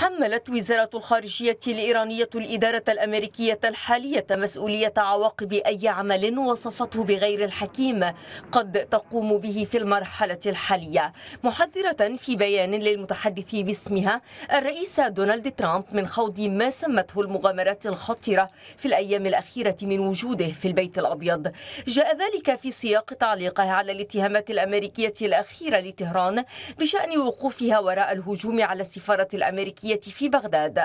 حملت وزارة الخارجية الإيرانية الإدارة الأمريكية الحالية مسؤولية عواقب أي عمل وصفته بغير الحكيم قد تقوم به في المرحلة الحالية محذرة في بيان للمتحدث باسمها الرئيس دونالد ترامب من خوض ما سمته المغامرات الخطرة في الأيام الأخيرة من وجوده في البيت الأبيض جاء ذلك في سياق تعليقه على الاتهامات الأمريكية الأخيرة لتهران بشأن وقوفها وراء الهجوم على السفارة الأمريكية الأمريكية في بغداد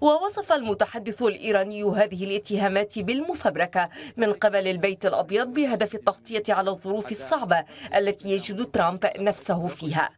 ووصف المتحدث الإيراني هذه الاتهامات بالمفبركة من قبل البيت الأبيض بهدف التغطية على الظروف الصعبة التي يجد ترامب نفسه فيها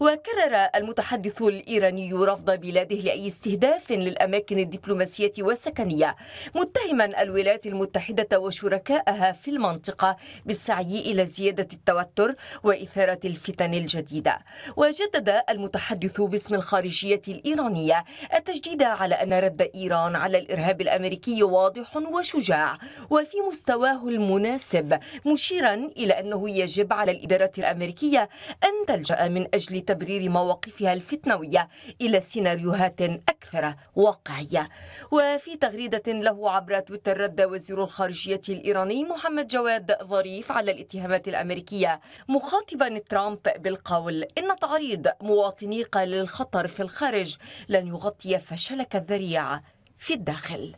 وكرر المتحدث الإيراني رفض بلاده لأي استهداف للأماكن الدبلوماسية والسكنية متهما الولايات المتحدة وشركائها في المنطقة بالسعي إلى زيادة التوتر وإثارة الفتن الجديدة وجدد المتحدث باسم الخارجية الإيرانية الأمريكية التشديد على أن رد إيران على الإرهاب الأمريكي واضح وشجاع وفي مستواه المناسب مشيرا إلى أنه يجب على الإدارة الأمريكية أن تلجأ من أجل تبرير مواقفها الفتنوية إلى سيناريوهات أكثر واقعية وفي تغريدة له عبر تويتر رد وزير الخارجية الإيراني محمد جواد ظريف على الاتهامات الأمريكية مخاطبا ترامب بالقول إن تعريض مواطني قليل الخطر في الخارج لا لن يغطي فشلك الذريع في الداخل